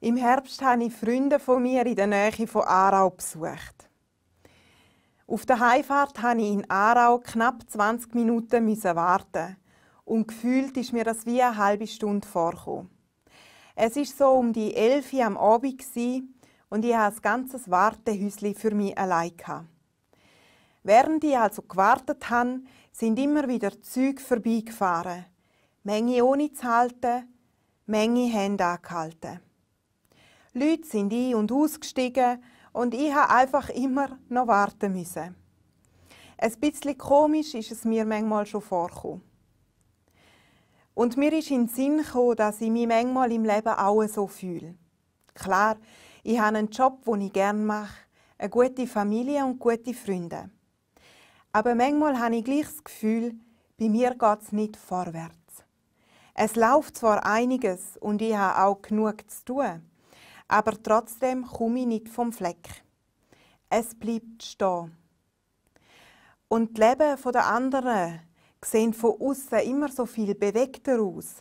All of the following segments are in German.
Im Herbst habe ich Freunde von mir in der Nähe von Aarau besucht. Auf der Heimfahrt musste ich in Aarau knapp 20 Minuten warten und gefühlt ist mir das wie eine halbe Stunde vorgekommen. Es war so um die 11 Uhr am Abend und ich hatte ein ganzes Wartehäuschen für mich allein. Während ich also gewartet habe, sind immer wieder Züge vorbeigefahren. Menge ohne zu halten, Menge Hände angehalten. Leute sind ein- und ausgestiegen und ich habe einfach immer noch warten müssen. Ein bisschen komisch ist es mir manchmal schon vorgekommen. Und mir ist in den Sinn gekommen, dass ich mich manchmal im Leben auch so fühle. Klar, ich habe einen Job, den ich gerne mache, eine gute Familie und gute Freunde. Aber manchmal habe ich gleich das Gefühl, bei mir geht es nicht vorwärts. Es läuft zwar einiges und ich habe auch genug zu tun aber trotzdem komme ich nicht vom Fleck. Es bleibt stehen. Und die Leben der anderen sehen von außen immer so viel bewegter aus,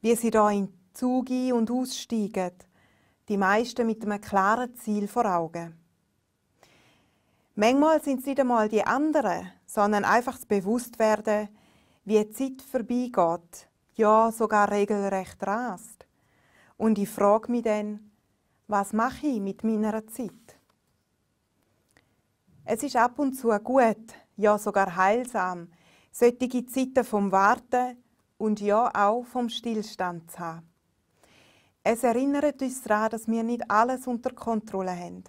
wie sie da in den Zug ein- und aussteigen, die meisten mit einem klaren Ziel vor Augen. Manchmal sind es nicht einmal die anderen, sondern einfach das Bewusstwerden, wie die Zeit vorbeigeht, ja sogar regelrecht rast. Und ich frage mich dann, was mache ich mit meiner Zeit? Es ist ab und zu gut, ja sogar heilsam, solche Zeiten vom Warten und ja auch vom Stillstand zu haben. Es erinnert uns daran, dass wir nicht alles unter Kontrolle haben.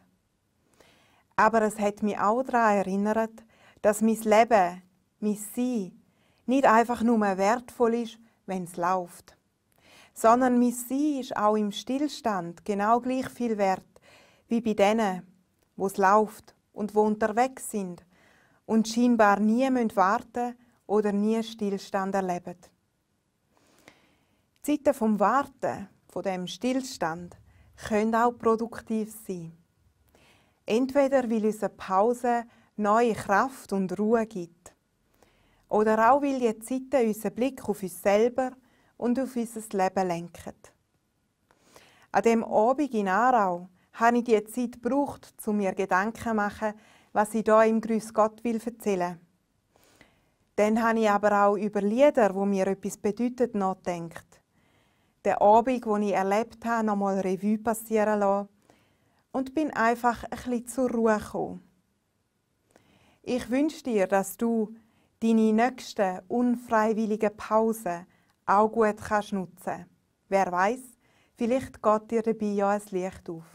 Aber es hat mich auch daran erinnert, dass mein Leben, mein Sein, nicht einfach nur wertvoll ist, wenn es läuft sondern mein Sein ist auch im Stillstand genau gleich viel wert wie bei denen, wo es läuft und wo unterwegs sind und scheinbar nie warten oder nie Stillstand erleben. Die Zeiten vom Warten, von dem Stillstand, können auch produktiv sein. Entweder weil unsere Pause neue Kraft und Ruhe gibt, oder auch weil die Zeiten unseren Blick auf uns selber und auf unser Leben lenken. An dem Abend in Aarau habe ich die Zeit gebraucht, um mir Gedanken zu machen, was ich hier im Grüß Gott will erzählen. Dann habe ich aber auch über Lieder, wo mir etwas bedeutet, nachdenkt. Den Abend, den ich erlebt habe, noch mal Revue passieren lassen und bin einfach ein bisschen zur Ruhe gekommen. Ich wünsche dir, dass du deine nächsten unfreiwilligen Pausen auch gut kannst nutzen Wer weiß, vielleicht geht dir dabei ja ein Licht auf.